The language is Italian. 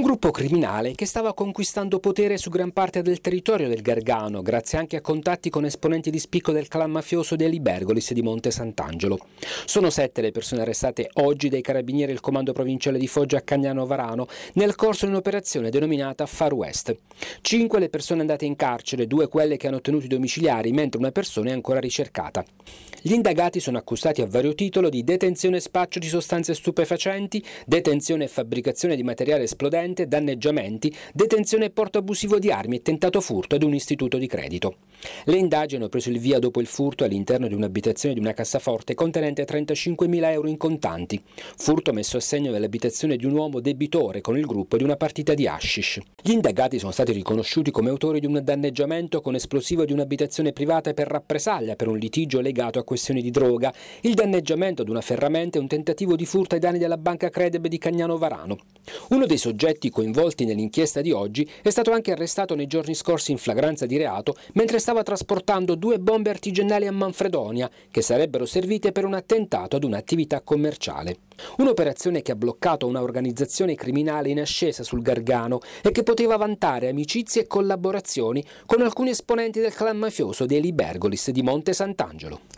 Un gruppo criminale che stava conquistando potere su gran parte del territorio del Gargano, grazie anche a contatti con esponenti di spicco del clan mafioso degli Bergolis di Monte Sant'Angelo. Sono sette le persone arrestate oggi dai carabinieri del comando provinciale di Foggia a Cagnano Varano nel corso di un'operazione denominata Far West. Cinque le persone andate in carcere, due quelle che hanno ottenuto i domiciliari, mentre una persona è ancora ricercata. Gli indagati sono accusati a vario titolo di detenzione e spaccio di sostanze stupefacenti, detenzione e fabbricazione di materiale esplodente, incidente, danneggiamenti, detenzione e porto abusivo di armi e tentato furto ad un istituto di credito. Le indagini hanno preso il via dopo il furto all'interno di un'abitazione di una cassaforte contenente 35.000 euro in contanti, furto messo a segno dell'abitazione di un uomo debitore con il gruppo di una partita di hashish. Gli indagati sono stati riconosciuti come autori di un danneggiamento con esplosivo di un'abitazione privata per rappresaglia per un litigio legato a questioni di droga, il danneggiamento ad una ferramenta e un tentativo di furto ai danni della banca Credebe di Cagnano Varano. Uno dei soggetti soggetti coinvolti nell'inchiesta di oggi è stato anche arrestato nei giorni scorsi in flagranza di reato mentre stava trasportando due bombe artigianali a Manfredonia che sarebbero servite per un attentato ad un'attività commerciale. Un'operazione che ha bloccato una organizzazione criminale in ascesa sul Gargano e che poteva vantare amicizie e collaborazioni con alcuni esponenti del clan mafioso dei Libergolis di Monte Sant'Angelo.